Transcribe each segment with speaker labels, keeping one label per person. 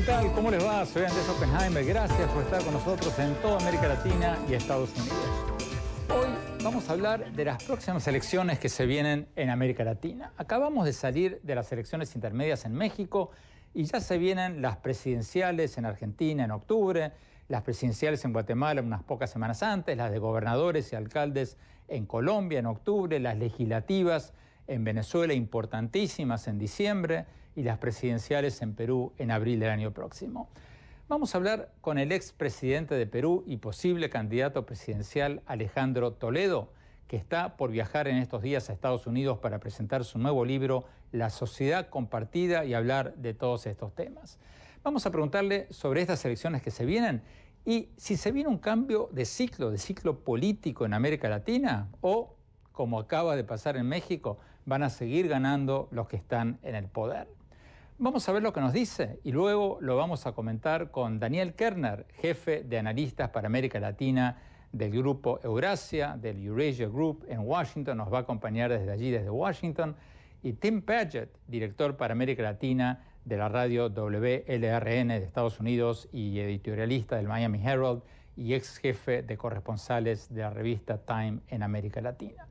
Speaker 1: ¿qué tal? ¿Cómo les va? Soy Andrés Oppenheimer. Gracias por estar con nosotros en toda América Latina y Estados Unidos. Hoy vamos a hablar de las próximas elecciones que se vienen en América Latina. Acabamos de salir de las elecciones intermedias en México y ya se vienen las presidenciales en Argentina en octubre, las presidenciales en Guatemala unas pocas semanas antes, las de gobernadores y alcaldes en Colombia en octubre, las legislativas en Venezuela importantísimas en diciembre y las presidenciales en Perú en abril del año próximo. Vamos a hablar con el expresidente de Perú y posible candidato presidencial Alejandro Toledo, que está por viajar en estos días a Estados Unidos para presentar su nuevo libro La sociedad compartida y hablar de todos estos temas. Vamos a preguntarle sobre estas elecciones que se vienen y si se viene un cambio de ciclo, de ciclo político en América Latina o, como acaba de pasar en México, van a seguir ganando los que están en el poder. Vamos a ver lo que nos dice y luego lo vamos a comentar con Daniel Kerner, jefe de analistas para América Latina del grupo Eurasia, del Eurasia Group en Washington, nos va a acompañar desde allí, desde Washington, y Tim Paget, director para América Latina de la radio WLRN de Estados Unidos y editorialista del Miami Herald y ex jefe de corresponsales de la revista Time en América Latina.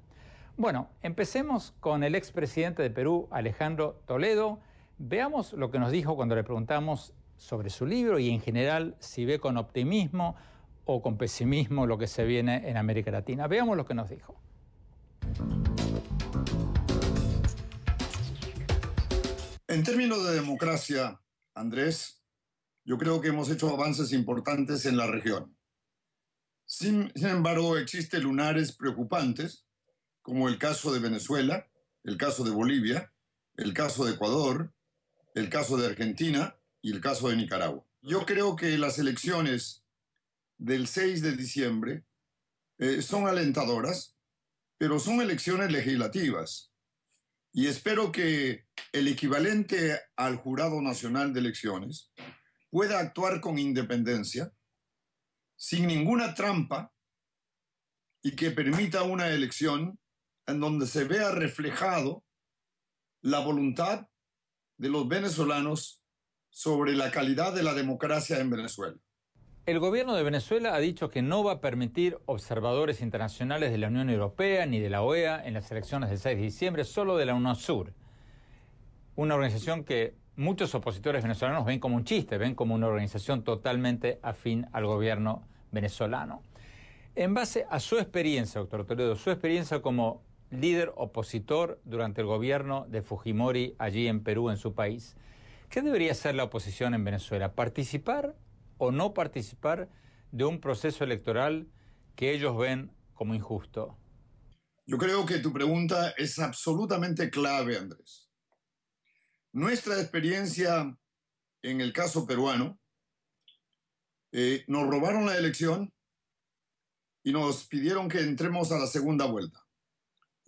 Speaker 1: Bueno, empecemos con el expresidente de Perú, Alejandro Toledo, Veamos lo que nos dijo cuando le preguntamos sobre su libro y en general si ve con optimismo o con pesimismo lo que se viene en América Latina. Veamos lo que nos dijo.
Speaker 2: En términos de democracia, Andrés, yo creo que hemos hecho avances importantes en la región. Sin, embargo, existen lunares preocupantes, como el caso de Venezuela, el caso de Bolivia, el caso de Ecuador, el caso de Argentina y el caso de Nicaragua. Yo creo que las elecciones del 6 de diciembre eh, son alentadoras, pero son elecciones legislativas. Y espero que el equivalente al Jurado Nacional de Elecciones pueda actuar con independencia, sin ninguna trampa, y que permita una elección en donde se vea reflejado la voluntad de los venezolanos sobre la calidad de la democracia en Venezuela.
Speaker 1: El gobierno de Venezuela ha dicho que no va a permitir observadores internacionales de la Unión Europea ni de la OEA en las elecciones del 6 de diciembre, solo de la UNASUR, una organización que muchos opositores venezolanos ven como un chiste, ven como una organización totalmente afín al gobierno venezolano. En base a su experiencia, doctor Toledo, su experiencia como líder opositor durante el gobierno de Fujimori allí en Perú, en su país. ¿Qué debería hacer la oposición en Venezuela? ¿Participar o no participar de un proceso electoral que ellos ven como injusto? Yo creo que tu pregunta es absolutamente clave,
Speaker 2: Andrés. Nuestra experiencia en el caso peruano, eh, nos robaron la elección y nos pidieron que entremos a la segunda vuelta.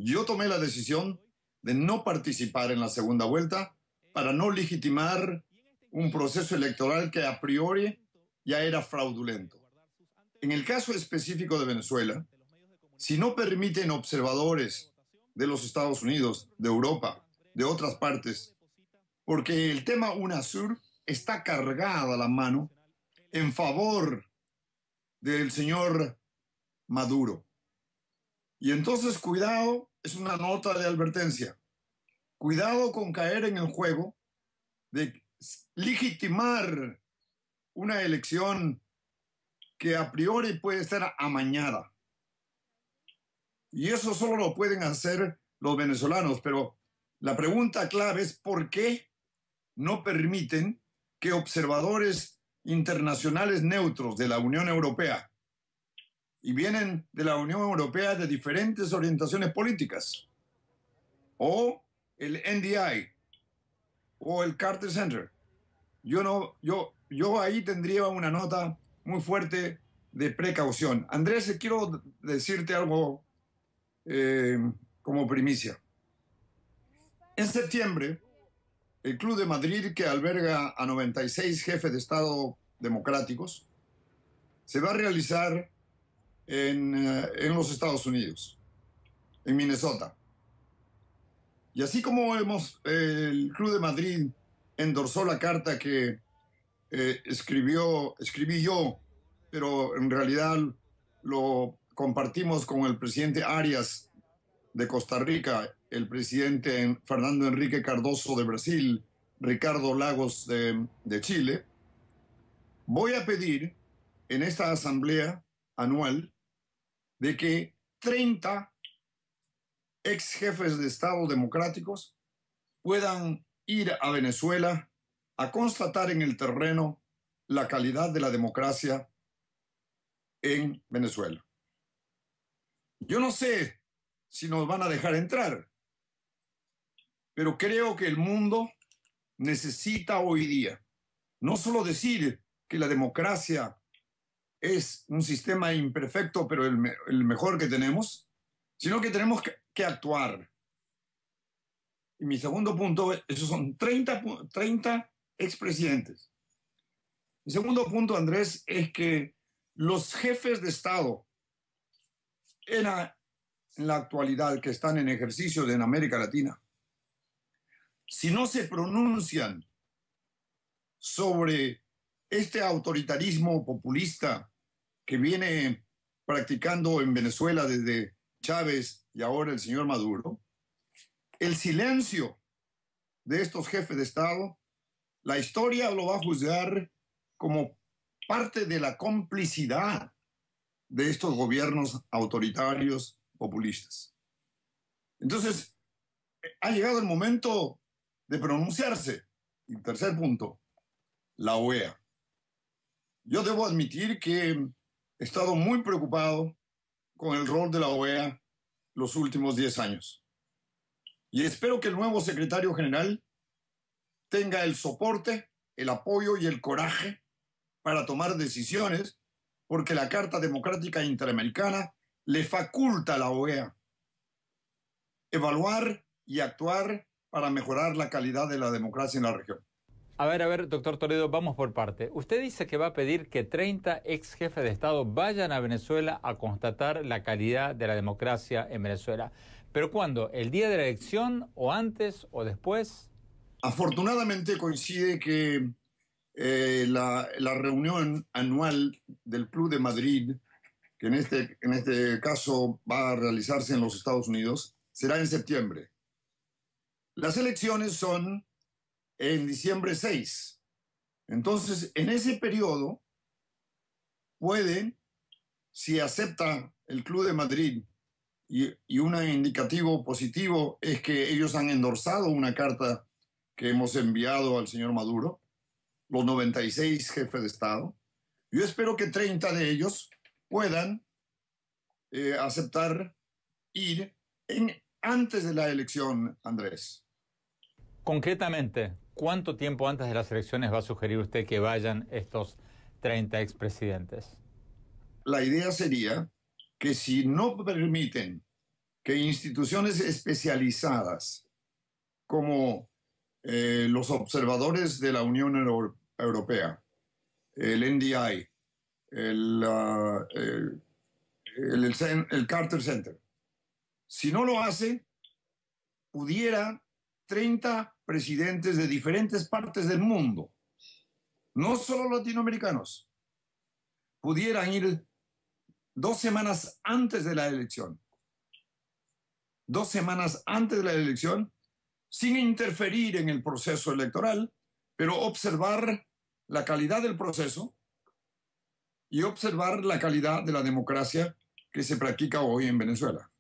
Speaker 2: Yo tomé la decisión de no participar en la segunda vuelta para no legitimar un proceso electoral que a priori ya era fraudulento. En el caso específico de Venezuela, si no permiten observadores de los Estados Unidos, de Europa, de otras partes, porque el tema UNASUR está cargada la mano en favor del señor Maduro. Y entonces cuidado es una nota de advertencia. Cuidado con caer en el juego de legitimar una elección que a priori puede estar amañada. Y eso solo lo pueden hacer los venezolanos, pero la pregunta clave es por qué no permiten que observadores internacionales neutros de la Unión Europea y vienen de la Unión Europea de diferentes orientaciones políticas, o el NDI, o el Carter Center. Yo, no, yo, ahí tendría una nota muy fuerte de precaución. Andrés, quiero decirte algo eh, como primicia. En septiembre, el Club de Madrid, que alberga a 96 jefes de Estado democráticos, se va a realizar eh, en, los Estados Unidos, en Minnesota. Y así como hemos, el Club de Madrid endorsó la carta que eh, escribió, escribí yo, pero en realidad lo compartimos con el presidente Arias de Costa Rica, el presidente Fernando Enrique Cardoso de Brasil, Ricardo Lagos de, de Chile. Voy a pedir en esta asamblea anual de que 30 ex jefes de Estado democráticos puedan ir a Venezuela a constatar en el terreno la calidad de la democracia en Venezuela. Yo no sé si nos van a dejar entrar, pero creo que el mundo necesita hoy día no solo decir que la democracia es un sistema imperfecto, pero el, mejor que tenemos, sino que tenemos que, actuar. Y mi segundo punto, esos son 30, 30 expresidentes. Mi segundo punto, Andrés, es que los jefes de Estado en la actualidad que están en ejercicio en América Latina, si no se pronuncian sobre este autoritarismo populista que viene practicando en Venezuela desde Chávez y ahora el señor Maduro, el silencio de estos jefes de Estado, la historia lo va a juzgar como parte de la complicidad de estos gobiernos autoritarios populistas. Entonces, ha llegado el momento de pronunciarse. Y tercer punto, la OEA. Yo debo admitir que he estado muy preocupado con el rol de la OEA los últimos 10 años. Y espero que el nuevo secretario general tenga el soporte, el apoyo y el coraje para tomar decisiones, porque la Carta Democrática Interamericana le faculta a la OEA evaluar y actuar para
Speaker 1: mejorar la calidad de la democracia en la región. A ver, a ver, doctor Toledo, vamos por parte. Usted dice que va a pedir que 30 ex jefes de Estado vayan a Venezuela a constatar la calidad de la democracia en Venezuela. ¿Pero cuándo? ¿El día de la elección o antes o después? Afortunadamente coincide que eh, la,
Speaker 2: reunión anual del Club de Madrid, que en este, en este caso va a realizarse en los Estados Unidos, será en septiembre. Las elecciones son en diciembre 6. Entonces, en ese periodo pueden, si acepta el Club de Madrid, y, y un indicativo positivo es que ellos han endorsado una carta que hemos enviado al señor Maduro, los 96 jefes de Estado. Yo espero que 30 de ellos puedan eh, aceptar ir antes de la elección, Andrés.
Speaker 1: Concretamente. ¿cuánto tiempo antes de las elecciones va a sugerir usted que vayan estos 30 expresidentes?
Speaker 2: La idea sería que si no permiten que instituciones especializadas como eh, los observadores de la Unión Europea, el NDI, el, ah, el Carter Center, si no lo hace, pudiera 30 presidentes de diferentes partes del mundo, no solo latinoamericanos, pudieran ir dos semanas antes de la elección, dos semanas antes de la elección, sin interferir en el proceso electoral, pero observar la calidad del proceso y observar la calidad de la democracia que se practica
Speaker 1: hoy en Venezuela.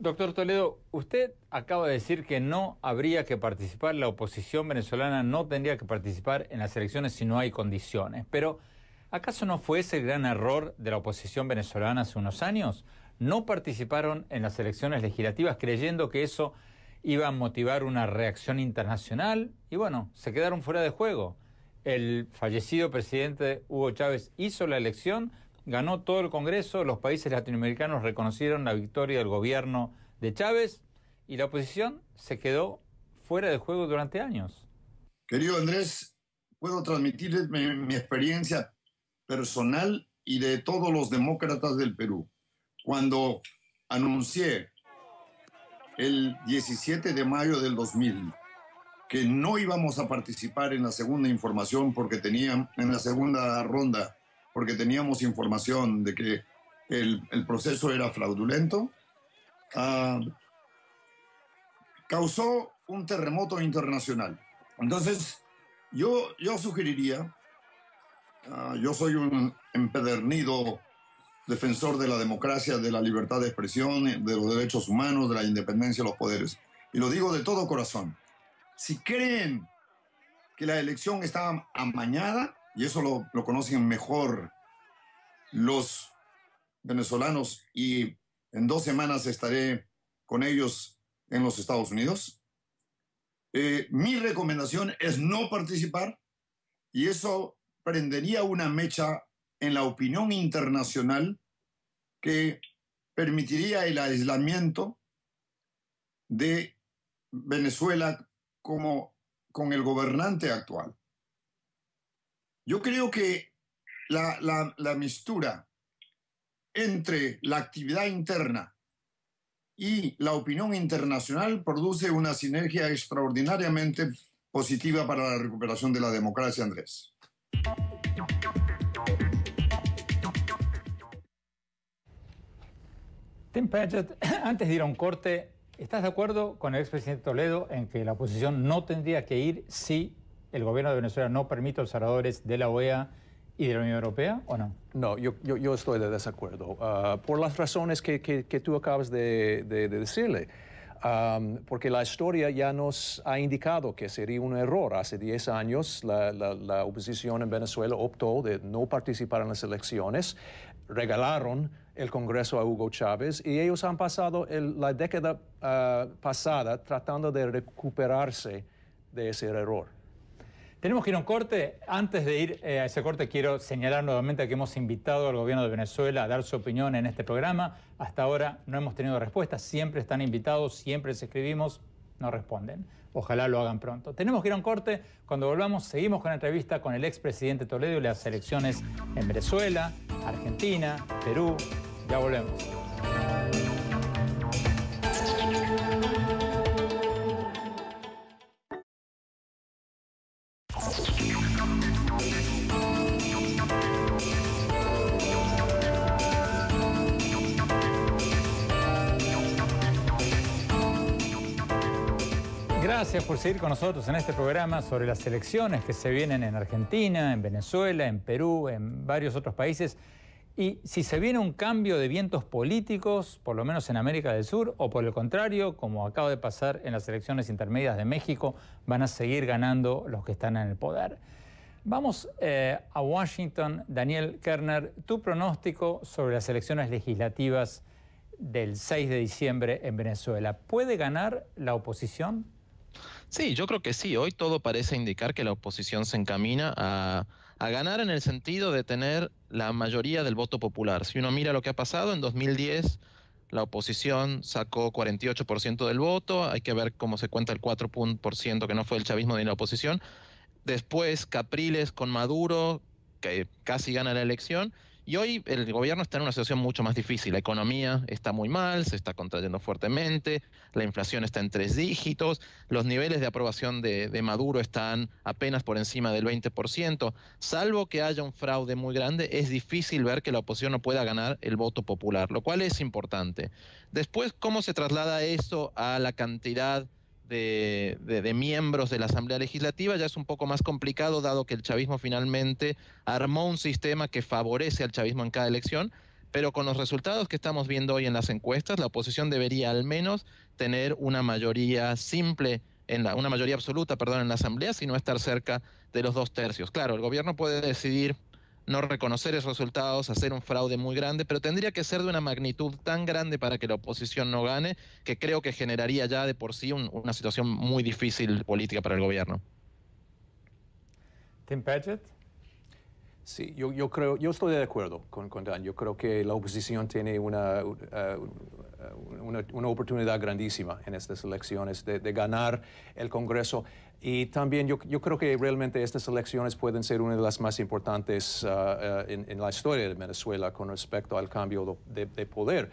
Speaker 1: Doctor Toledo, usted acaba de decir que no habría que participar, la oposición venezolana no tendría que participar en las elecciones si no hay condiciones. Pero, ¿acaso no fue ese el gran error de la oposición venezolana hace unos años? No participaron en las elecciones legislativas creyendo que eso iba a motivar una reacción internacional y bueno, se quedaron fuera de juego. El fallecido presidente Hugo Chávez hizo la elección, ganó todo el Congreso, los países latinoamericanos reconocieron la victoria del gobierno de Chávez y la oposición se quedó fuera de juego durante años. Querido Andrés, puedo transmitirles mi, mi experiencia
Speaker 2: personal y de todos los demócratas del Perú. Cuando anuncié el 17 de mayo del 2000 que no íbamos a participar en la segunda información porque tenían en la segunda ronda porque teníamos información de que el, proceso era fraudulento, ah, causó un terremoto internacional. Entonces, yo, yo sugeriría, ah, yo soy un empedernido defensor de la democracia, de la libertad de expresión, de los derechos humanos, de la independencia de los poderes. Y lo digo de todo corazón. Si creen que la elección estaba amañada, y eso lo, conocen mejor los venezolanos y en dos semanas estaré con ellos en los Estados Unidos. Eh, mi recomendación es no participar y eso prendería una mecha en la opinión internacional que permitiría el aislamiento de Venezuela como con el gobernante actual. Yo creo que la, la, mistura entre la actividad interna y la opinión internacional produce una sinergia extraordinariamente positiva para la recuperación de la democracia, Andrés.
Speaker 1: Tim antes de ir a un corte, ¿estás de acuerdo con el expresidente Toledo en que la oposición no tendría que ir si el gobierno de Venezuela no permite observadores de la OEA y de la Unión Europea
Speaker 3: o no? No, yo, estoy de desacuerdo, ah, por las razones que, tú acabas de, decirle. porque la historia ya nos ha indicado que sería un error. Hace 10 años la, oposición en Venezuela optó de no participar en las elecciones, regalaron el Congreso a Hugo Chávez y ellos han pasado la década ah, pasada tratando de recuperarse de ese error.
Speaker 1: Tenemos que ir a un corte. Antes de ir eh, a ese corte, quiero señalar nuevamente que hemos invitado al gobierno de Venezuela a dar su opinión en este programa. Hasta ahora no hemos tenido respuesta. Siempre están invitados, siempre les escribimos, no responden. Ojalá lo hagan pronto. Tenemos que ir a un corte. Cuando volvamos, seguimos con la entrevista con el expresidente Toledo y las elecciones en Venezuela, Argentina, Perú. Ya volvemos. gracias por seguir con nosotros en este programa sobre las elecciones que se vienen en Argentina, en Venezuela, en Perú, en varios otros países. Y si se viene un cambio de vientos políticos, por lo menos en América del Sur, o por el contrario, como acaba de pasar en las elecciones intermedias de México, van a seguir ganando los que están en el poder. Vamos eh, a Washington. Daniel Kerner, tu pronóstico sobre las elecciones legislativas del 6 de diciembre en Venezuela. ¿Puede ganar la oposición?
Speaker 4: Sí, yo creo que sí. Hoy todo parece indicar que la oposición se encamina a, ganar en el sentido de tener la mayoría del voto popular. Si uno mira lo que ha pasado, en 2010 la oposición sacó 48% del voto, hay que ver cómo se cuenta el 4% que no fue el chavismo ni la oposición. Después Capriles con Maduro, que casi gana la elección, y hoy el gobierno está en una situación mucho más difícil. La economía está muy mal, se está contrayendo fuertemente, la inflación está en tres dígitos, los niveles de aprobación de, Maduro están apenas por encima del 20%. Salvo que haya un fraude muy grande, es difícil ver que la oposición no pueda ganar el voto popular, lo cual es importante. Después, ¿cómo se traslada eso a la cantidad de, de, miembros de la Asamblea Legislativa ya es un poco más complicado, dado que el chavismo finalmente armó un sistema que favorece al chavismo en cada elección, pero con los resultados que estamos viendo hoy en las encuestas, la oposición debería al menos tener una mayoría simple. En la, una mayoría absoluta, perdón, en la Asamblea, sino estar cerca de los dos tercios. Claro, el gobierno puede decidir no reconocer esos resultados, hacer un fraude muy grande, pero tendría que ser de una magnitud tan grande para que la oposición no gane, que creo que generaría ya de por sí una situación muy difícil política para el gobierno.
Speaker 3: Tim Paget. Sí, yo, creo, yo estoy de acuerdo con, Dan. Yo creo que la oposición tiene una, uh, eh, una, oportunidad grandísima en estas elecciones de, ganar el Congreso. Y también yo, yo, creo que realmente estas elecciones pueden ser una de las más importantes ah, eh, en, la historia de Venezuela con respecto al cambio de, poder.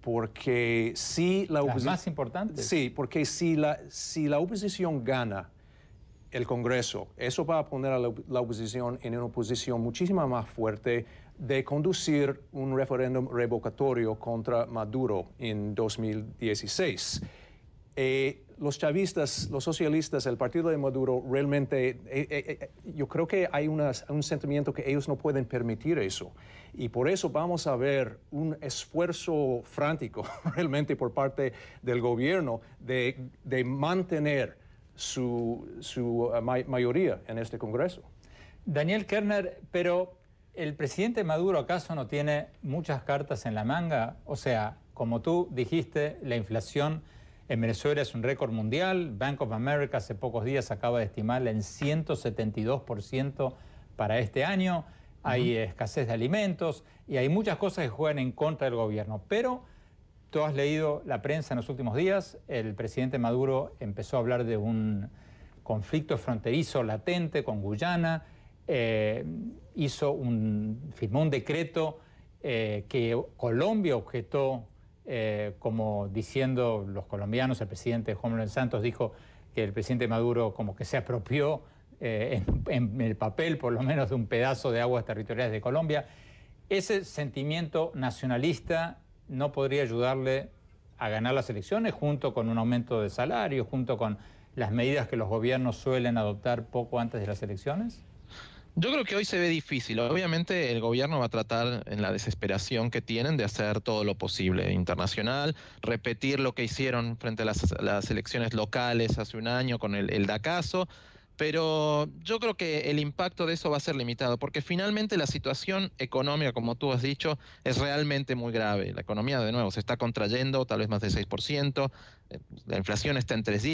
Speaker 3: Porque si la oposición... más importante Sí, porque si la, si la oposición gana el Congreso, eso va a poner a la, oposición en una posición muchísimo más fuerte de conducir un referéndum revocatorio contra Maduro en 2016. Eh, los chavistas, los socialistas, el partido de Maduro, realmente, eh, eh, yo creo que hay un sentimiento que ellos no pueden permitir eso. Y por eso vamos a ver un esfuerzo frántico realmente por parte del gobierno de, de mantener su, su mayoría en este Congreso. Daniel Kerner, pero
Speaker 1: ¿el presidente Maduro acaso no tiene muchas cartas en la manga? O sea, como tú dijiste, la inflación en Venezuela es un récord mundial. Bank of America hace pocos días acaba de estimarla en 172% para este año. Hay escasez de alimentos y hay muchas cosas que juegan en contra del gobierno. Pero tú has leído la prensa en los últimos días. El presidente Maduro empezó a hablar de un conflicto fronterizo latente con Guyana eh, hizo un, firmó un decreto eh, que Colombia objetó eh, como diciendo los colombianos, el presidente Juan Santos dijo que el presidente Maduro como que se apropió en, el papel por lo menos de un pedazo de aguas territoriales de Colombia. Ese sentimiento nacionalista no podría ayudarle a ganar las elecciones junto con un aumento de salario, junto con las medidas que los gobiernos suelen adoptar poco antes de las elecciones?
Speaker 4: Yo creo que hoy se ve difícil. Obviamente el gobierno va a tratar en la desesperación que tienen de hacer todo lo posible internacional, repetir lo que hicieron frente a las, elecciones locales hace un año con el, el DACASO, pero yo creo que el impacto de eso va a ser limitado, porque finalmente la situación económica, como tú has dicho, es realmente muy grave. La economía, de nuevo, se está contrayendo, tal vez más del 6%, eh, la inflación está en tres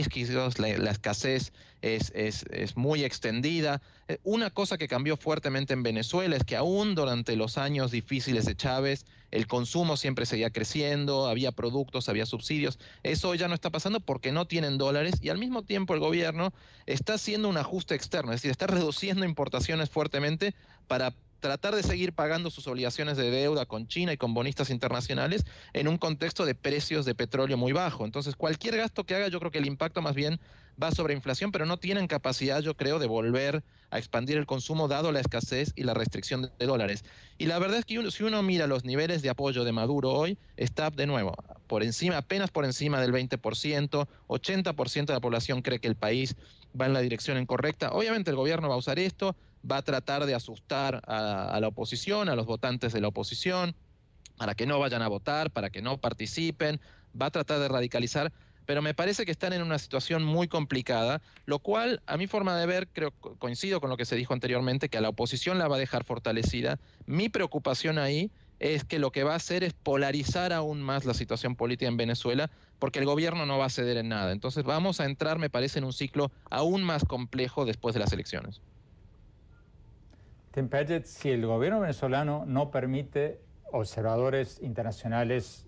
Speaker 4: la, la escasez es, muy extendida. Eh, una cosa que cambió fuertemente en Venezuela es que aún durante los años difíciles de Chávez, el consumo siempre seguía creciendo, había productos, había subsidios. Eso ya no está pasando porque no tienen dólares y al mismo tiempo el gobierno está haciendo un ajuste externo, es decir, está reduciendo importaciones fuertemente para tratar de seguir pagando sus obligaciones de deuda con China y con bonistas internacionales en un contexto de precios de petróleo muy bajo. Entonces, cualquier gasto que haga, yo creo que el impacto más bien va sobre inflación, pero no tienen capacidad, yo creo, de volver a expandir el consumo dado la escasez y la restricción de dólares. Y la verdad es que si uno mira los niveles de apoyo de Maduro hoy, está de nuevo por encima, apenas por encima del 20%, 80% de la población cree que el país va en la dirección incorrecta. Obviamente el gobierno va a usar esto, va a tratar de asustar a, la oposición, a los votantes de la oposición, para que no vayan a votar, para que no participen, va a tratar de radicalizar, pero me parece que están en una situación muy complicada, lo cual, a mi forma de ver, creo coincido con lo que se dijo anteriormente, que a la oposición la va a dejar fortalecida. Mi preocupación ahí es que lo que va a hacer es polarizar aún más la situación política en Venezuela, porque el gobierno no va a ceder en nada. Entonces vamos a entrar, me parece, en un ciclo aún más complejo después de las elecciones.
Speaker 1: Tim si el gobierno venezolano no permite observadores internacionales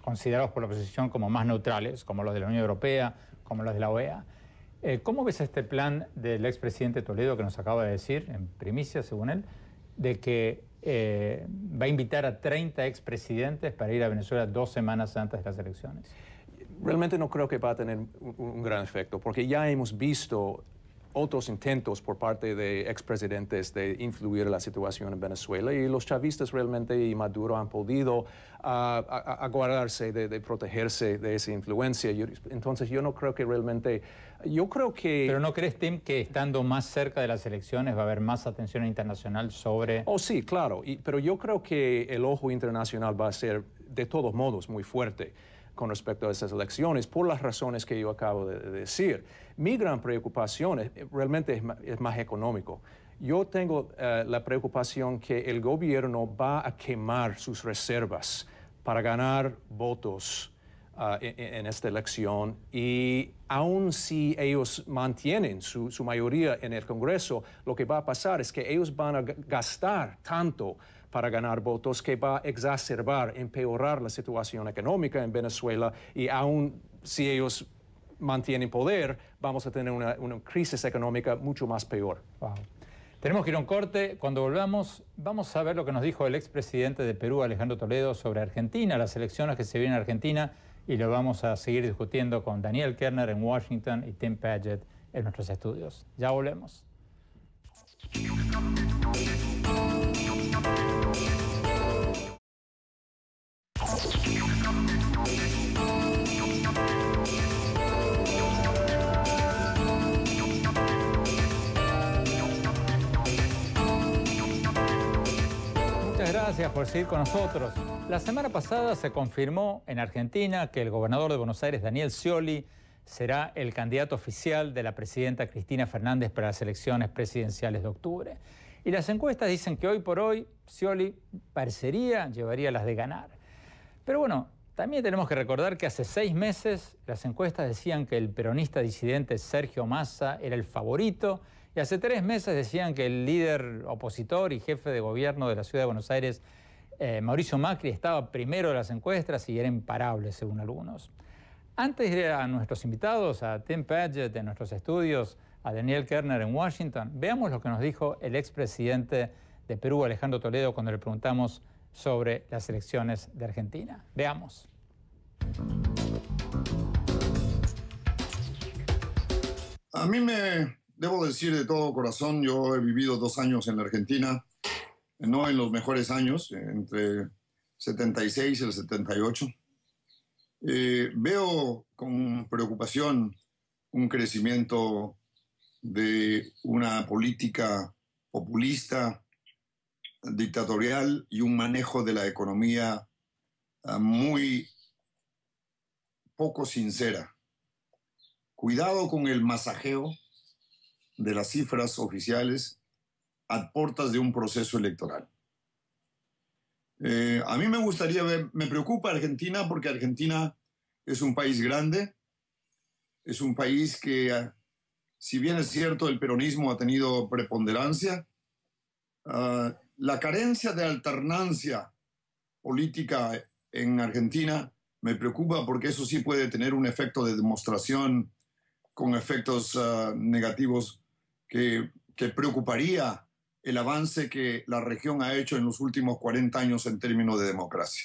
Speaker 1: considerados por la oposición como más neutrales, como los de la Unión Europea, como los de la OEA, eh, ¿cómo ves este plan del expresidente Toledo que nos acaba de decir, en primicia según él, de que eh, va a invitar a 30 expresidentes para ir a Venezuela dos semanas
Speaker 3: antes de las elecciones? Realmente no creo que va a tener un gran efecto, porque ya hemos visto otros intentos por parte de expresidentes de influir la situación en Venezuela y los chavistas realmente y Maduro han podido ah, aguardarse de, protegerse de esa influencia. entonces yo no creo que realmente, yo creo que...
Speaker 1: Pero no crees, Tim, que estando más cerca de las elecciones va a haber más atención internacional sobre...
Speaker 3: Oh, sí, claro, pero yo creo que el ojo internacional va a ser de todos modos muy fuerte con respecto a esas elecciones por las razones que yo acabo de, decir. Mi gran preocupación realmente es más, económico. Yo tengo eh, la preocupación que el gobierno va a quemar sus reservas para ganar votos ah, e, e, en, esta elección y aun si ellos mantienen su, mayoría en el Congreso, lo que va a pasar es que ellos van a gastar tanto para ganar votos que va a exacerbar, empeorar la situación económica en Venezuela y aún si ellos mantienen poder, vamos a tener una, crisis económica mucho más peor.
Speaker 1: Tenemos que ir a un corte. Cuando volvamos, vamos a ver lo que nos dijo el expresidente de Perú, Alejandro Toledo, sobre Argentina, las elecciones que se vienen en Argentina, y lo vamos a seguir discutiendo con Daniel Kerner en Washington y Tim Paget en nuestros estudios. Ya volvemos. seguir con nosotros. La semana pasada se confirmó en Argentina que el gobernador de Buenos Aires, Daniel Scioli, será el candidato oficial de la presidenta Cristina Fernández para las elecciones presidenciales de octubre. Y las encuestas dicen que hoy por hoy Scioli parecería, llevaría las de ganar. Pero bueno, también tenemos que recordar que hace seis meses las encuestas decían que el peronista disidente Sergio Massa era el favorito y hace tres meses decían que el líder opositor y jefe de gobierno de la ciudad de Buenos Aires, eh, Mauricio Macri estaba primero de las encuestas y era imparable, según algunos. Antes de ir a nuestros invitados, a Tim Padgett de nuestros estudios, a Daniel Kerner en Washington, veamos lo que nos dijo el expresidente de Perú, Alejandro Toledo, cuando le preguntamos sobre las elecciones de Argentina. Veamos. A mí
Speaker 2: me, debo decir de todo corazón, yo he vivido dos años en la Argentina no en los mejores años, entre 76 y el 78. Eh, veo con preocupación un crecimiento de una política populista, dictatorial y un manejo de la economía ah, muy poco sincera. Cuidado con el masajeo de las cifras oficiales a portas de un proceso electoral. Eh, a mí me gustaría ver, me preocupa Argentina porque Argentina es un país grande, es un país que, ah, si bien es cierto, el peronismo ha tenido preponderancia, ah, la carencia de alternancia política en Argentina me preocupa porque eso sí puede tener un efecto de demostración con efectos ah, negativos que, que preocuparía el avance que la región ha hecho en los últimos 40 años en términos de democracia.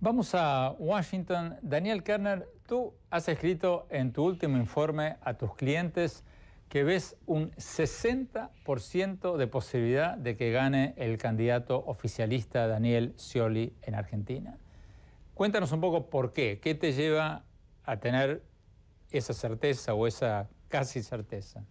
Speaker 1: Vamos a Washington. Daniel Kerner, tú has escrito en tu último informe a tus clientes que ves un 60% de posibilidad de que gane el candidato oficialista Daniel Scioli en Argentina. Cuéntanos un poco por qué, qué te lleva a tener esa certeza o esa casi
Speaker 4: certeza?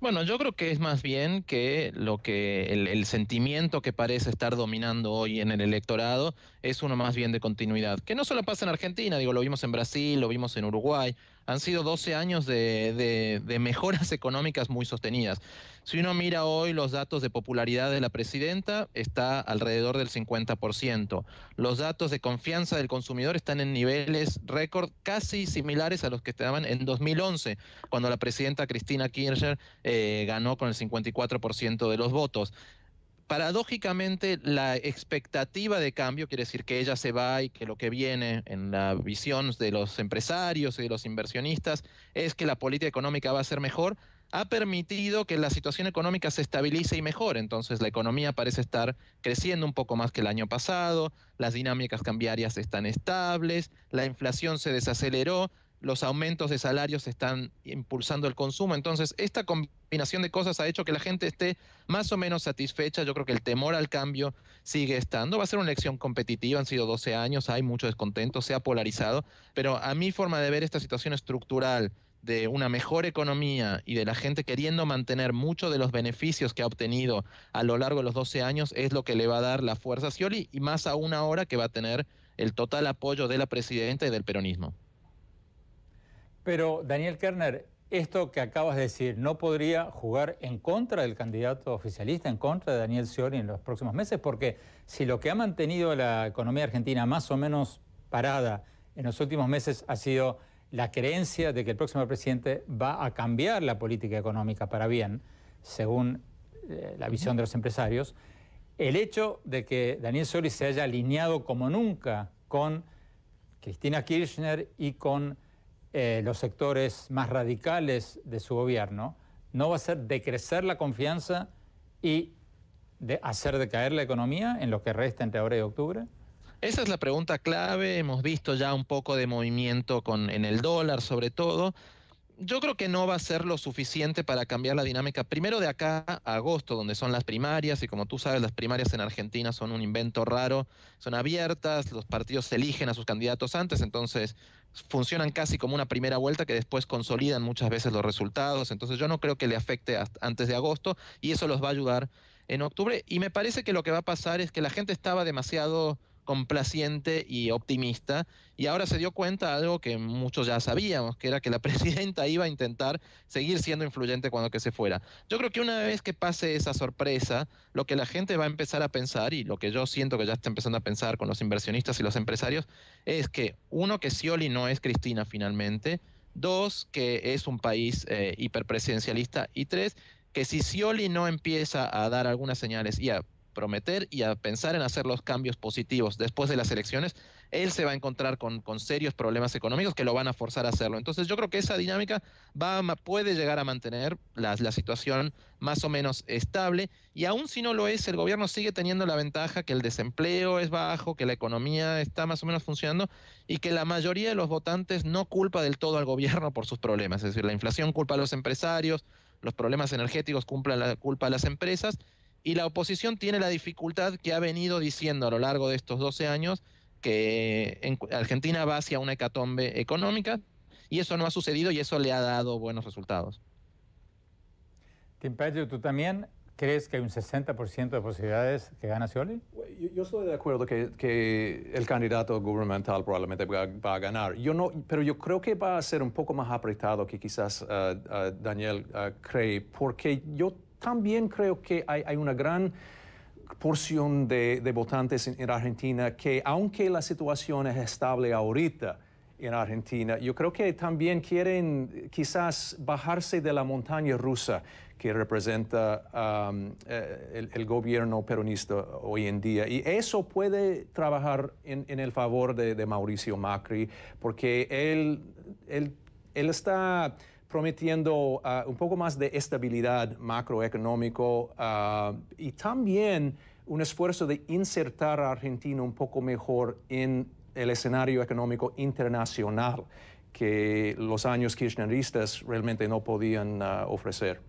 Speaker 4: Bueno, yo creo que es más bien que lo que el, el, sentimiento que parece estar dominando hoy en el electorado es uno más bien de continuidad, que no solo pasa en Argentina, digo, lo vimos en Brasil, lo vimos en Uruguay, han sido 12 años de, mejoras económicas muy sostenidas. Si uno mira hoy los datos de popularidad de la presidenta, está alrededor del 50%. Los datos de confianza del consumidor están en niveles récord casi similares a los que estaban en 2011, cuando la presidenta Cristina Kirchner eh, ganó con el 54% de los votos paradójicamente la expectativa de cambio, quiere decir que ella se va y que lo que viene en la visión de los empresarios y de los inversionistas es que la política económica va a ser mejor, ha permitido que la situación económica se estabilice y mejore. Entonces la economía parece estar creciendo un poco más que el año pasado, las dinámicas cambiarias están estables, la inflación se desaceleró los aumentos de salarios están impulsando el consumo. Entonces, esta combinación de cosas ha hecho que la gente esté más o menos satisfecha. Yo creo que el temor al cambio sigue estando. Va a ser una elección competitiva, han sido 12 años, hay mucho descontento, se ha polarizado, pero a mi forma de ver esta situación estructural de una mejor economía y de la gente queriendo mantener muchos de los beneficios que ha obtenido a lo largo de los 12 años es lo que le va a dar la fuerza a Scioli y más aún ahora que va a tener el total apoyo de la presidenta y del peronismo.
Speaker 1: Pero, Daniel Kerner, esto que acabas de decir, ¿no podría jugar en contra del candidato oficialista, en contra de Daniel Scioli en los próximos meses? Porque si lo que ha mantenido la economía argentina más o menos parada en los últimos meses ha sido la creencia de que el próximo presidente va a cambiar la política económica para bien, según eh, la visión de los empresarios, el hecho de que Daniel Scioli se haya alineado como nunca con Cristina Kirchner y con eh, los sectores más radicales de su gobierno, no va a ser decrecer la confianza y de hacer decaer la economía en lo que resta entre ahora y octubre?
Speaker 4: Esa es la pregunta clave. Hemos visto ya un poco de movimiento con, en el dólar, sobre todo yo creo que no va a ser lo suficiente para cambiar la dinámica, primero de acá a agosto, donde son las primarias, y como tú sabes, las primarias en Argentina son un invento raro, son abiertas, los partidos eligen a sus candidatos antes, entonces funcionan casi como una primera vuelta que después consolidan muchas veces los resultados, entonces yo no creo que le afecte antes de agosto, y eso los va a ayudar en octubre, y me parece que lo que va a pasar es que la gente estaba demasiado complaciente y optimista. Y ahora se dio cuenta de algo que muchos ya sabíamos, que era que la presidenta iba a intentar seguir siendo influyente cuando que se fuera. Yo creo que una vez que pase esa sorpresa, lo que la gente va a empezar a pensar, y lo que yo siento que ya está empezando a pensar con los inversionistas y los empresarios, es que uno, que sioli no es Cristina finalmente, dos, que es un país eh, hiperpresidencialista, y tres, que si sioli no empieza a dar algunas señales y a prometer y a pensar en hacer los cambios positivos después de las elecciones, él se va a encontrar con, con serios problemas económicos que lo van a forzar a hacerlo. Entonces yo creo que esa dinámica va puede llegar a mantener la, situación más o menos estable y aún si no lo es, el gobierno sigue teniendo la ventaja que el desempleo es bajo, que la economía está más o menos funcionando y que la mayoría de los votantes no culpa del todo al gobierno por sus problemas. Es decir, la inflación culpa a los empresarios, los problemas energéticos culpa la, culpa a las empresas y la oposición tiene la dificultad que ha venido diciendo a lo largo de estos 12 años que en Argentina va hacia una hecatombe económica y eso no ha sucedido y eso le ha dado buenos resultados.
Speaker 1: Tim Pedro, ¿tú también crees que hay un 60% de posibilidades que gana Scioli?
Speaker 3: Yo, estoy de acuerdo que, el candidato gubernamental probablemente va, a ganar, yo no, pero yo creo que va a ser un poco más apretado que quizás eh, eh, Daniel eh, cree, porque yo también creo que hay, una gran porción de, votantes en, Argentina que, aunque la situación es estable ahorita en Argentina, yo creo que también quieren quizás bajarse de la montaña rusa que representa um, eh, el, gobierno peronista hoy en día. Y eso puede trabajar en, el favor de, Mauricio Macri, porque él está prometiendo ah, un poco más de estabilidad macroeconómico ah, y también un esfuerzo de insertar a Argentina un poco mejor en el escenario económico internacional que los años kirchneristas realmente no podían ah, ofrecer.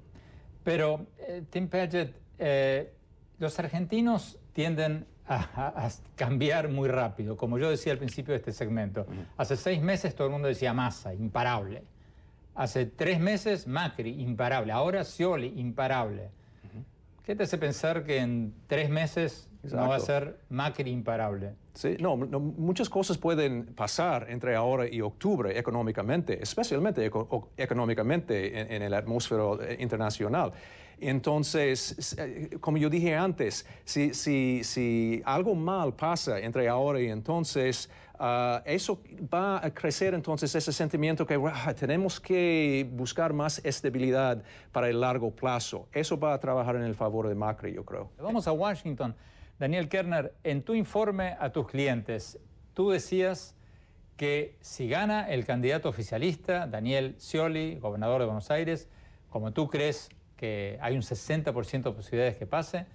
Speaker 1: Pero, eh, Tim Paget, eh, los argentinos tienden a, a, cambiar muy rápido. Como yo decía al principio de este segmento, hace seis meses todo el mundo decía masa, imparable. Hace tres meses Macri, imparable. Ahora Scioli, imparable. ¿Qué te hace pensar que en tres meses
Speaker 3: no va a ser
Speaker 1: Macri imparable?
Speaker 3: Sí, no, muchas cosas pueden pasar entre ahora y octubre económicamente, especialmente económicamente en, el atmósfera eh, internacional. Entonces, eh, como yo dije antes, si algo mal pasa entre ahora y entonces, Ah, eso va a crecer entonces ese sentimiento que tenemos que buscar más estabilidad para el largo plazo. Eso va a trabajar en el favor de Macri, yo creo. Vamos a Washington.
Speaker 1: Daniel Kerner, en tu informe a tus clientes, tú decías que si gana el candidato oficialista, Daniel Scioli, gobernador de Buenos Aires, como tú crees que hay un 60% de posibilidades que pase,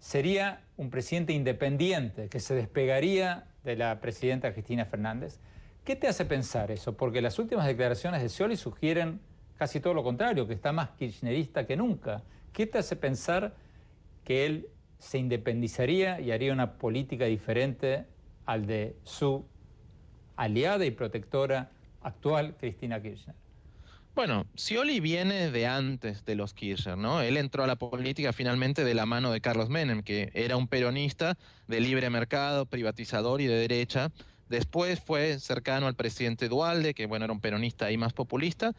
Speaker 1: sería un presidente independiente que se despegaría de la presidenta Cristina Fernández. ¿Qué te hace pensar eso? Porque las últimas declaraciones de Scioli sugieren casi todo lo contrario, que está más kirchnerista que nunca. ¿Qué te hace pensar que él se independizaría y haría una política diferente al de su aliada y protectora actual, Cristina Kirchner?
Speaker 4: Bueno, Scioli viene de antes de los Kirchner, ¿no? Él entró a la política finalmente de la mano de Carlos Menem, que era un peronista de libre mercado, privatizador y de derecha. Después fue cercano al presidente Dualde, que bueno, era un peronista y más populista.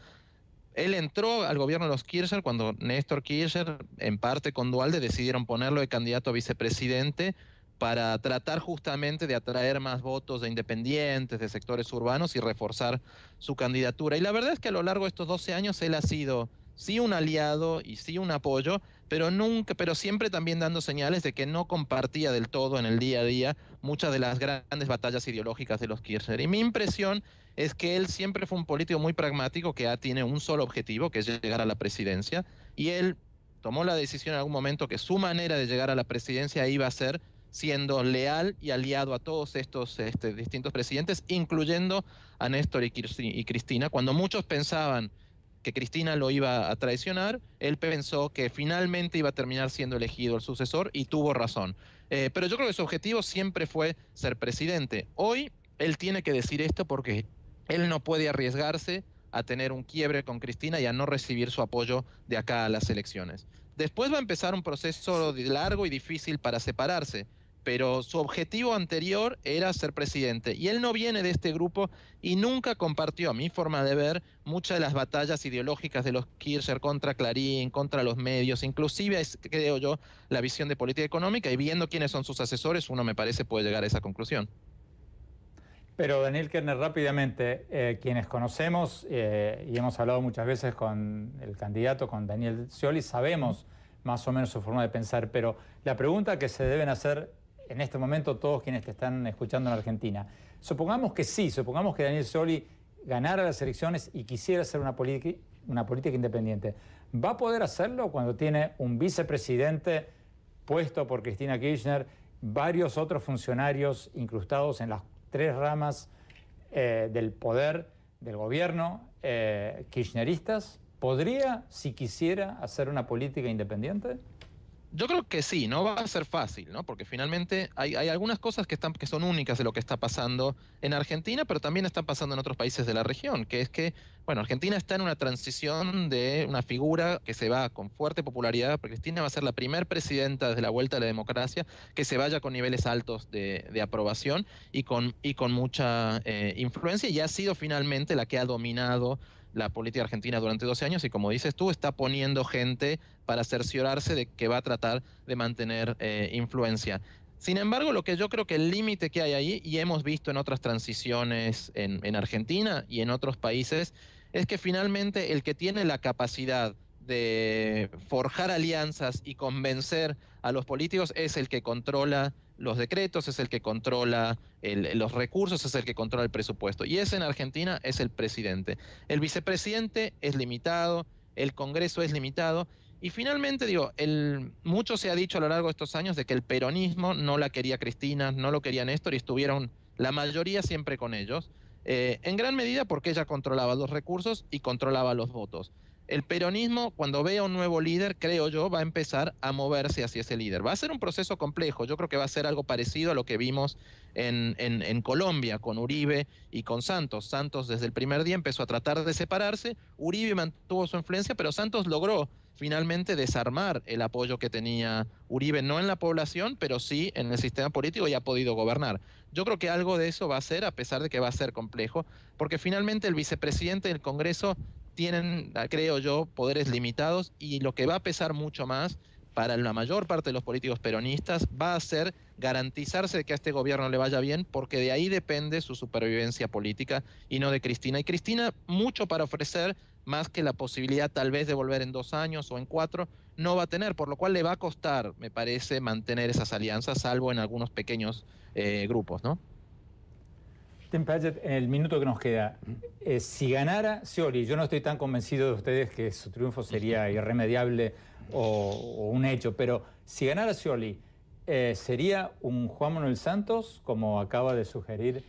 Speaker 4: Él entró al gobierno de los Kirchner cuando Néstor Kirchner, en parte con Dualde, decidieron ponerlo de candidato a vicepresidente para tratar justamente de atraer más votos de independientes, de sectores urbanos y reforzar su candidatura. Y la verdad es que a lo largo de estos 12 años él ha sido sí un aliado y sí un apoyo, pero nunca, pero siempre también dando señales de que no compartía del todo en el día a día muchas de las grandes batallas ideológicas de los Kirchner. Y mi impresión es que él siempre fue un político muy pragmático que tiene un solo objetivo, que es llegar a la presidencia, y él tomó la decisión en algún momento que su manera de llegar a la presidencia iba a ser siendo leal y aliado a todos estos este, distintos presidentes, incluyendo a Néstor y, y Cristina. Cuando muchos pensaban que Cristina lo iba a traicionar, él pensó que finalmente iba a terminar siendo elegido el sucesor y tuvo razón. Eh, pero yo creo que su objetivo siempre fue ser presidente. Hoy él tiene que decir esto porque él no puede arriesgarse a tener un quiebre con Cristina y a no recibir su apoyo de acá a las elecciones. Después va a empezar un proceso largo y difícil para separarse pero su objetivo anterior era ser presidente. Y él no viene de este grupo y nunca compartió, a mi forma de ver, muchas de las batallas ideológicas de los Kirchner contra Clarín, contra los medios, inclusive creo yo, la visión de política económica y viendo quiénes son sus asesores, uno me parece puede llegar a esa conclusión.
Speaker 1: Pero Daniel Kerner, rápidamente, eh, quienes conocemos eh, y hemos hablado muchas veces con el candidato, con Daniel Scioli, sabemos más o menos su forma de pensar, pero la pregunta que se deben hacer en este momento todos quienes te están escuchando en Argentina. Supongamos que sí, supongamos que Daniel Soli ganara las elecciones y quisiera hacer una, política independiente. ¿Va a poder hacerlo cuando tiene un vicepresidente puesto por Cristina Kirchner, varios otros funcionarios incrustados en las tres ramas eh, del poder del gobierno, eh, kirchneristas? ¿Podría, si
Speaker 4: quisiera, hacer una política independiente? Yo creo que sí, no va a ser fácil, ¿no? Porque finalmente hay, algunas cosas que, están, que son únicas de lo que está pasando en Argentina, pero también están pasando en otros países de la región, que es que, bueno, Argentina está en una transición de una figura que se va con fuerte popularidad, porque Cristina va a ser la primer presidenta desde la vuelta a la democracia que se vaya con niveles altos de, aprobación y con, y con mucha eh, influencia, y ha sido finalmente la que ha dominado la política argentina durante 12 años y como dices tú, está poniendo gente para cerciorarse de que va a tratar de mantener eh, influencia. Sin embargo, lo que yo creo que el límite que hay ahí, y hemos visto en otras transiciones en, en Argentina y en otros países, es que finalmente el que tiene la capacidad de forjar alianzas y convencer a los políticos es el que controla los decretos, es el que controla los recursos, es el que controla el presupuesto. Y ese en Argentina es el presidente. El vicepresidente es limitado, el Congreso es limitado. Y finalmente, digo, mucho se ha dicho a lo largo de estos años de que el peronismo no la quería Cristina, no lo quería Néstor y estuvieron la mayoría siempre con ellos, eh, en gran medida porque ella controlaba los recursos y controlaba los votos el peronismo, cuando vea un nuevo líder, creo yo, va a empezar a moverse hacia ese líder. Va a ser un proceso complejo, yo creo que va a ser algo parecido a lo que vimos en, Colombia con Uribe y con Santos. Santos desde el primer día empezó a tratar de separarse, Uribe mantuvo su influencia, pero Santos logró finalmente desarmar el apoyo que tenía Uribe, no en la población, pero sí en el sistema político y ha podido gobernar. Yo creo que algo de eso va a ser, a pesar de que va a ser complejo, porque finalmente el vicepresidente del Congreso tienen, ah, creo yo, poderes limitados y lo que va a pesar mucho más para la mayor parte de los políticos peronistas va a ser garantizarse de que a este gobierno le vaya bien, porque de ahí depende su supervivencia política y no de Cristina. Y Cristina, mucho para ofrecer, más que la posibilidad tal vez de volver en dos años o en cuatro, no va a tener, por lo cual le va a costar, me parece, mantener esas alianzas, salvo en algunos pequeños eh, grupos, ¿no?
Speaker 1: en el minuto que nos queda, eh, si ganara Scioli, yo no estoy tan convencido de ustedes que su triunfo sería irremediable o, un hecho, pero si ganara Scioli, eh, ¿sería un Juan Manuel Santos, como acaba de sugerir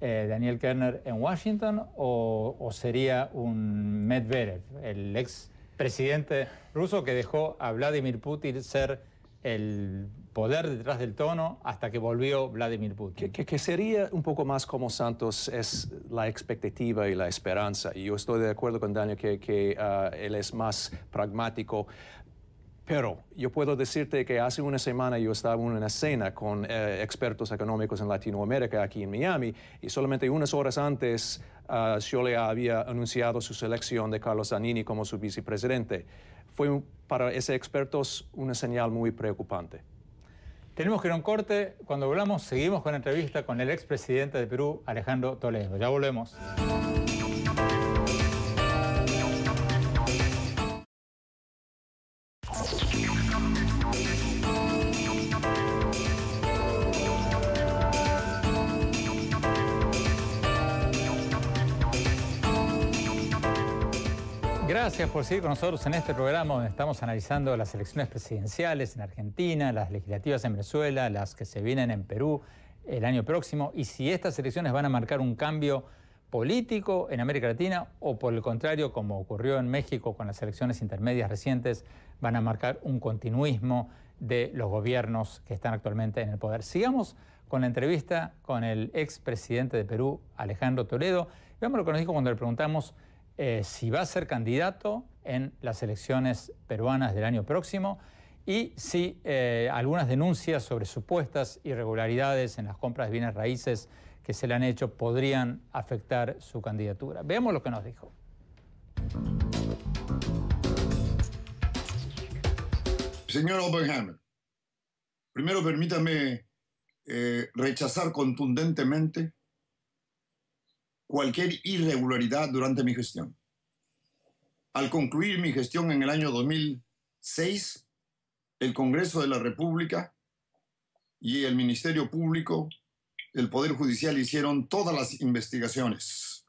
Speaker 1: eh, Daniel Kerner en Washington, o, sería un Medvedev, el ex presidente ruso que dejó a Vladimir Putin ser el poder detrás del
Speaker 3: tono hasta que volvió Vladimir Putin. Que, sería un poco más como Santos es la expectativa y la esperanza. Y yo estoy de acuerdo con Daniel que, ah, él es más pragmático. Pero yo puedo decirte que hace una semana yo estaba en una cena con eh, expertos económicos en Latinoamérica aquí en Miami y solamente unas horas antes uh, había anunciado su selección de Carlos Zanini como su vicepresidente fue para ese expertos una señal muy preocupante.
Speaker 1: Tenemos que ir a un corte. Cuando volvamos, seguimos con la entrevista con el expresidente de Perú, Alejandro Toledo. Ya volvemos. gracias por seguir con nosotros en este programa donde estamos analizando las elecciones presidenciales en Argentina, las legislativas en Venezuela, las que se vienen en Perú el año próximo y si estas elecciones van a marcar un cambio político en América Latina o por el contrario, como ocurrió en México con las elecciones intermedias recientes, van a marcar un continuismo de los gobiernos que están actualmente en el poder. Sigamos con la entrevista con el expresidente de Perú, Alejandro Toledo. Veamos lo que nos dijo cuando le preguntamos eh, si va a ser candidato en las elecciones peruanas del año próximo y si eh, algunas denuncias sobre supuestas irregularidades en las compras de bienes raíces que se le han hecho podrían afectar su candidatura. Veamos lo que nos dijo.
Speaker 2: Señor Oppenheimer, primero permítame eh, rechazar contundentemente cualquier irregularidad durante mi gestión. Al concluir mi gestión en el año 2006, el Congreso de la República y el Ministerio Público, el Poder Judicial hicieron todas las investigaciones.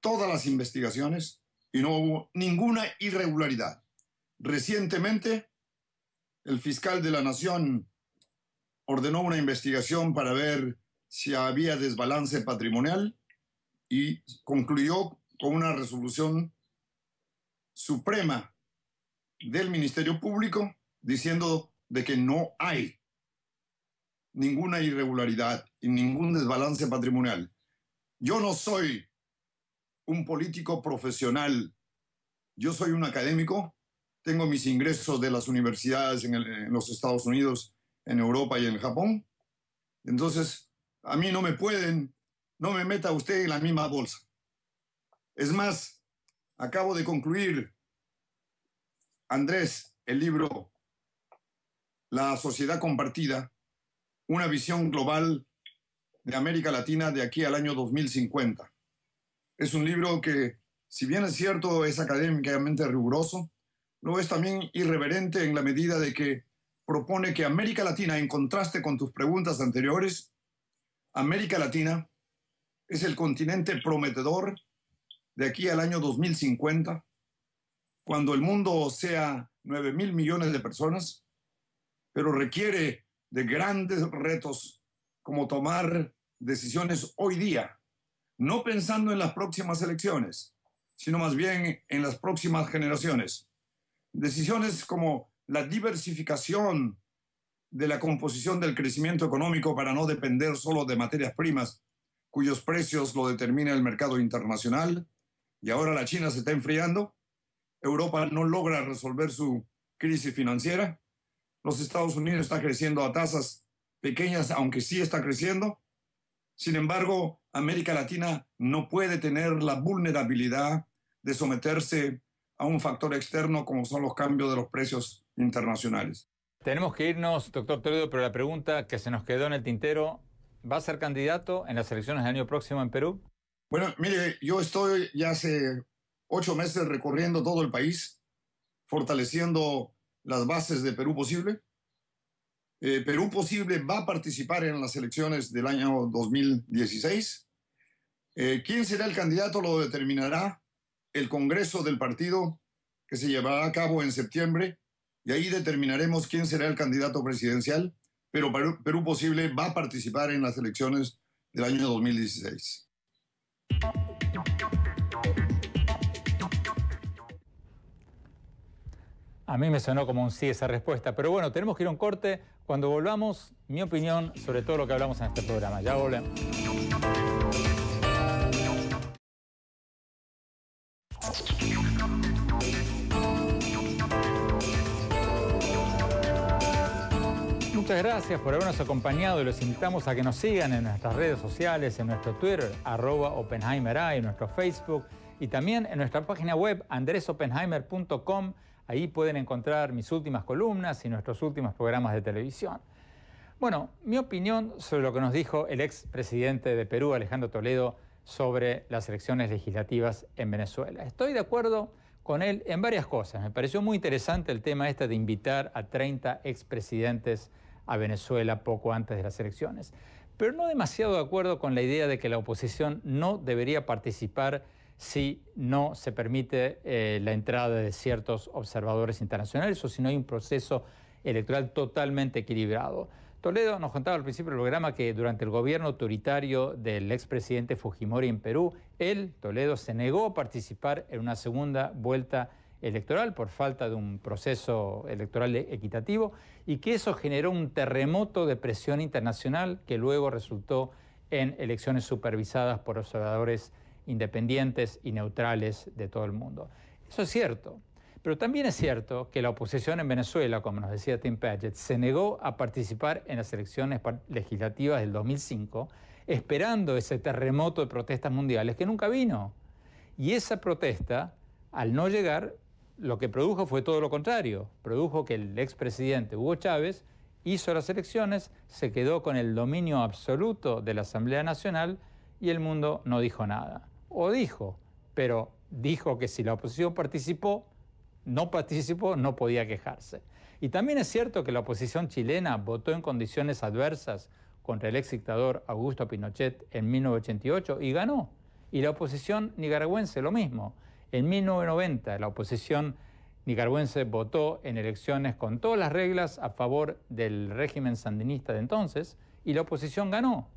Speaker 2: Todas las investigaciones y no hubo ninguna irregularidad. Recientemente, el fiscal de la Nación ordenó una investigación para ver si había desbalance patrimonial y concluyó con una resolución suprema del Ministerio Público diciendo de que no hay ninguna irregularidad y ningún desbalance patrimonial. Yo no soy un político profesional, yo soy un académico, tengo mis ingresos de las universidades en, los Estados Unidos, en Europa y en Japón. Entonces, a mí no me pueden, no me meta usted en la misma bolsa. Es más, acabo de concluir, Andrés, el libro La sociedad compartida, una visión global de América Latina de aquí al año 2050. Es un libro que, si bien es cierto, es académicamente riguroso, no es también irreverente en la medida de que propone que América Latina, en contraste con tus preguntas anteriores, América Latina es el continente prometedor de aquí al año 2050, cuando el mundo sea 9 mil millones de personas, pero requiere de grandes retos como tomar decisiones hoy día, no pensando en las próximas elecciones, sino más bien en las próximas generaciones. Decisiones como la diversificación de la composición del crecimiento económico para no depender solo de materias primas, cuyos precios lo determina el mercado internacional, y ahora la China se está enfriando, Europa no logra resolver su crisis financiera, los Estados Unidos están creciendo a tasas pequeñas, aunque sí está creciendo, sin embargo, América Latina no puede tener la vulnerabilidad de someterse a un factor externo como son los cambios de los precios internacionales.
Speaker 1: Tenemos que irnos, doctor Toledo, pero la pregunta que se nos quedó en el tintero, ¿va a ser candidato en las elecciones del año próximo en Perú? Bueno, mire, yo
Speaker 2: estoy ya hace ocho meses recorriendo todo el país, fortaleciendo las bases de Perú Posible. Eh, Perú Posible va a participar en las elecciones del año 2016. Eh, ¿Quién será el candidato lo determinará el Congreso del partido que se llevará a cabo en septiembre y ahí determinaremos quién será el candidato presidencial, pero Perú, Posible va a participar en las elecciones del año 2016.
Speaker 1: A mí me sonó como un sí esa respuesta, pero bueno, tenemos que ir a un corte. Cuando volvamos, mi opinión sobre todo lo que hablamos en este programa. Ya volvemos. Muchas gracias por habernos acompañado y los invitamos a que nos sigan en nuestras redes sociales, en nuestro Twitter, arroba en nuestro Facebook y también en nuestra página web andresopenheimer.com. Ahí pueden encontrar mis últimas columnas y nuestros últimos programas de televisión. Bueno, mi opinión sobre lo que nos dijo el ex presidente de Perú, Alejandro Toledo, sobre las elecciones legislativas en Venezuela. Estoy de acuerdo con él en varias cosas. Me pareció muy interesante el tema este de invitar a 30 expresidentes presidentes a Venezuela poco antes de las elecciones, pero no demasiado de acuerdo con la idea de que la oposición no debería participar si no se permite eh, la entrada de ciertos observadores internacionales o si no hay un proceso electoral totalmente equilibrado. Toledo nos contaba al principio del programa que durante el gobierno autoritario del expresidente Fujimori en Perú, él, Toledo, se negó a participar en una segunda vuelta electoral, por falta de un proceso electoral e- equitativo, y que eso generó un terremoto de presión internacional que luego resultó en elecciones supervisadas por observadores independientes y neutrales de todo el mundo. Eso es cierto. Pero también es cierto que la oposición en Venezuela, como nos decía Tim Paget, se negó a participar en las elecciones legislativas del 2005, esperando ese terremoto de protestas mundiales que nunca vino. Y esa protesta, al no llegar, lo que produjo fue todo lo contrario. Produjo que el expresidente Hugo Chávez hizo las elecciones, se quedó con el dominio absoluto de la Asamblea Nacional y el mundo no dijo nada. O dijo, pero dijo que si la oposición participó, no participó, no podía quejarse. Y también es cierto que la oposición chilena votó en condiciones adversas contra el ex dictador Augusto Pinochet en 1988 y ganó. Y la oposición nicaragüense lo mismo. En 1990 la oposición nicaragüense votó en elecciones con todas las reglas a favor del régimen sandinista de entonces y la oposición ganó.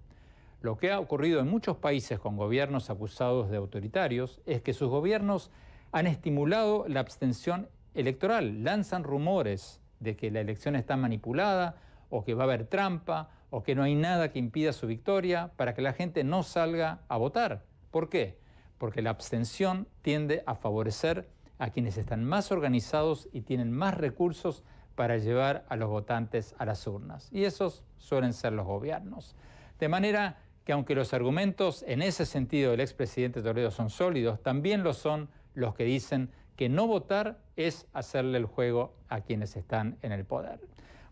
Speaker 1: Lo que ha ocurrido en muchos países con gobiernos acusados de autoritarios es que sus gobiernos han estimulado la abstención electoral, lanzan rumores de que la elección está manipulada o que va a haber trampa o que no hay nada que impida su victoria para que la gente no salga a votar. ¿Por qué? porque la abstención tiende a favorecer a quienes están más organizados y tienen más recursos para llevar a los votantes a las urnas. Y esos suelen ser los gobiernos. De manera que aunque los argumentos en ese sentido del expresidente Toledo son sólidos, también lo son los que dicen que no votar es hacerle el juego a quienes están en el poder.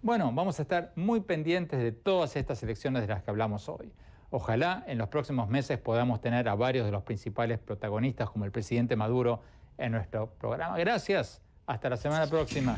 Speaker 1: Bueno, vamos a estar muy pendientes de todas estas elecciones de las que hablamos hoy. Ojalá en los próximos meses podamos tener a varios de los principales protagonistas, como el presidente Maduro, en nuestro programa. Gracias. Hasta la semana próxima.